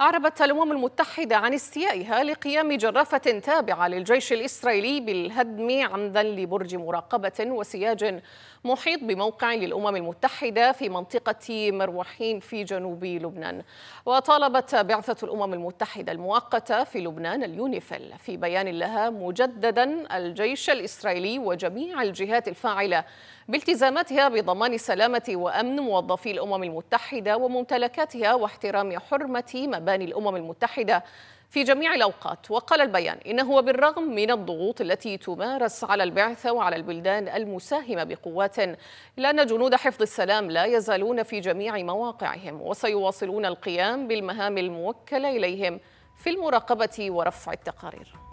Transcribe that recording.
أعربت الأمم المتحدة عن استيائها لقيام جرافة تابعة للجيش الإسرائيلي بالهدم عمدا لبرج مراقبة وسياج محيط بموقع للأمم المتحدة في منطقة مروحين في جنوب لبنان وطالبت بعثة الأمم المتحدة المؤقتة في لبنان اليونيفل في بيان لها مجددا الجيش الإسرائيلي وجميع الجهات الفاعلة بالتزاماتها بضمان سلامة وأمن موظفي الأمم المتحدة وممتلكاتها واحترام حرمة مبادئ أبان الأمم المتحدة في جميع الأوقات وقال البيان إنه بالرغم من الضغوط التي تمارس على البعثة وعلى البلدان المساهمة بقوات إلا أن جنود حفظ السلام لا يزالون في جميع مواقعهم وسيواصلون القيام بالمهام الموكلة إليهم في المراقبة ورفع التقارير